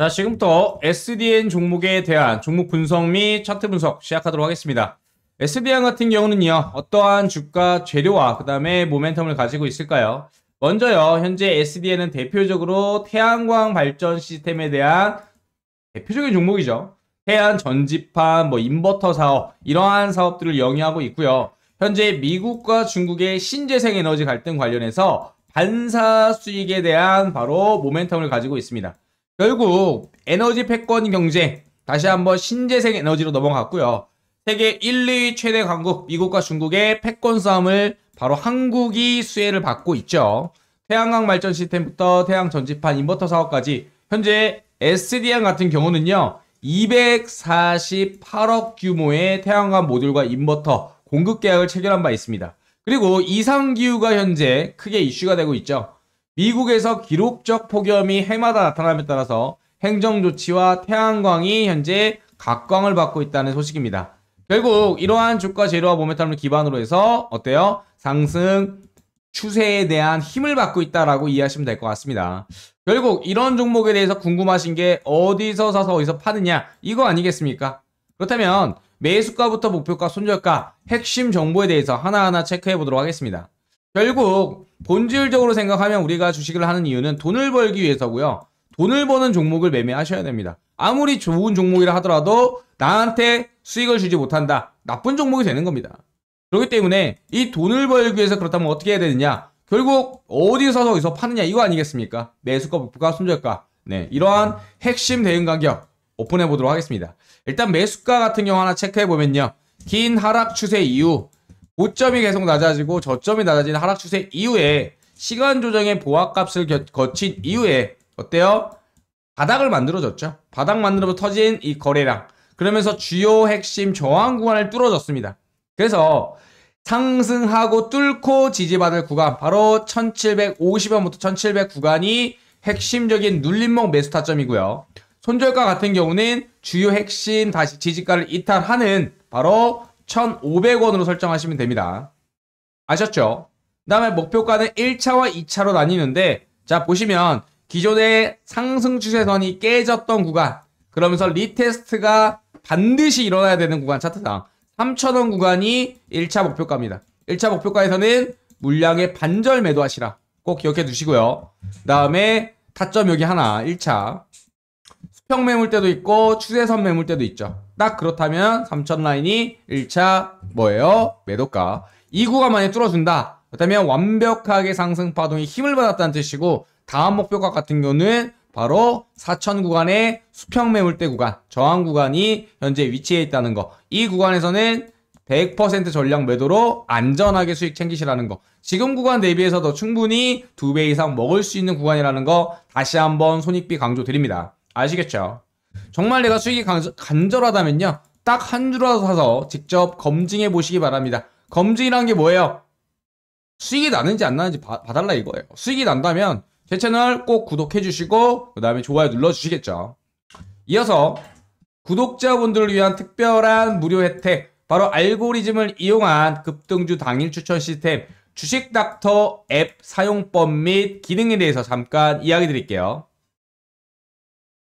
자, 지금부터 SDN 종목에 대한 종목 분석 및 차트 분석 시작하도록 하겠습니다. SDN 같은 경우는요, 어떠한 주가 재료와 그 다음에 모멘텀을 가지고 있을까요? 먼저요, 현재 SDN은 대표적으로 태양광 발전 시스템에 대한 대표적인 종목이죠. 태양 전지판, 뭐 인버터 사업, 이러한 사업들을 영위하고 있고요. 현재 미국과 중국의 신재생 에너지 갈등 관련해서 반사 수익에 대한 바로 모멘텀을 가지고 있습니다. 결국 에너지 패권 경쟁 다시 한번 신재생 에너지로 넘어갔고요. 세계 1, 2위 최대 강국 미국과 중국의 패권 싸움을 바로 한국이 수혜를 받고 있죠. 태양광 발전 시스템부터 태양 전지판 인버터 사업까지 현재 SDN 같은 경우는요. 248억 규모의 태양광 모듈과 인버터 공급 계약을 체결한 바 있습니다. 그리고 이상기후가 현재 크게 이슈가 되고 있죠. 미국에서 기록적 폭염이 해마다 나타남에 따라서 행정조치와 태양광이 현재 각광을 받고 있다는 소식입니다. 결국 이러한 주가 재료와 모멘텀을 기반으로 해서 어때요? 상승 추세에 대한 힘을 받고 있다라고 이해하시면 될 것 같습니다. 결국 이런 종목에 대해서 궁금하신 게 어디서 사서 어디서 파느냐 이거 아니겠습니까? 그렇다면 매수가부터 목표가, 손절가, 핵심 정보에 대해서 하나하나 체크해 보도록 하겠습니다. 결국 본질적으로 생각하면 우리가 주식을 하는 이유는 돈을 벌기 위해서고요. 돈을 버는 종목을 매매하셔야 됩니다. 아무리 좋은 종목이라 하더라도 나한테 수익을 주지 못한다. 나쁜 종목이 되는 겁니다. 그렇기 때문에 이 돈을 벌기 위해서 그렇다면 어떻게 해야 되느냐? 결국 어디서 서디서 파느냐 이거 아니겠습니까? 매수가 목표가 손절가 네 이러한 핵심 대응 가격 오픈해 보도록 하겠습니다. 일단 매수가 같은 경우 하나 체크해 보면요. 긴 하락 추세 이후 고점이 계속 낮아지고 저점이 낮아지는 하락 추세 이후에 시간 조정의 보합값을 거친 이후에 어때요? 바닥을 만들어줬죠. 바닥 만들어서 터진 이 거래량. 그러면서 주요 핵심 저항 구간을 뚫어줬습니다. 그래서 상승하고 뚫고 지지받을 구간 바로 1750원부터 1700 구간이 핵심적인 눌림목 매수 타점이고요. 손절가 같은 경우는 주요 핵심 다시 지지가를 이탈하는 바로 1,500원으로 설정하시면 됩니다. 아셨죠? 그 다음에 목표가는 1차와 2차로 나뉘는데 자 보시면 기존의 상승 추세선이 깨졌던 구간 그러면서 리테스트가 반드시 일어나야 되는 구간 차트상 3,000원 구간이 1차 목표가입니다. 1차 목표가에서는 물량의 반절 매도하시라 꼭 기억해 두시고요. 그 다음에 타점 여기 하나 1차 수평 매물대도 있고 추세선 매물대도 있죠. 딱 그렇다면 3천 라인이 1차 뭐예요? 매도가. 이구간 만약 뚫어준다. 그렇다면 완벽하게 상승 파동이 힘을 받았다는 뜻이고 다음 목표가 같은 경우는 바로 4천 구간의 수평 매물대 구간, 저항 구간이 현재 위치해 있다는 거. 이 구간에서는 100% 전량 매도로 안전하게 수익 챙기시라는 거. 지금 구간 대비해서도 충분히 두 배 이상 먹을 수 있는 구간이라는 거 다시 한번 손익비 강조드립니다. 아시겠죠? 정말 내가 수익이 간절하다면요. 딱 한 주라도 사서 직접 검증해 보시기 바랍니다. 검증이란 게 뭐예요? 수익이 나는지 안 나는지 봐, 봐달라 이거예요. 수익이 난다면 제 채널 꼭 구독해 주시고 그 다음에 좋아요 눌러 주시겠죠. 이어서 구독자분들을 위한 특별한 무료 혜택 바로 알고리즘을 이용한 급등주 당일 추천 시스템 주식닥터 앱 사용법 및 기능에 대해서 잠깐 이야기 드릴게요.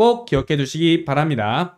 꼭 기억해 두시기 바랍니다.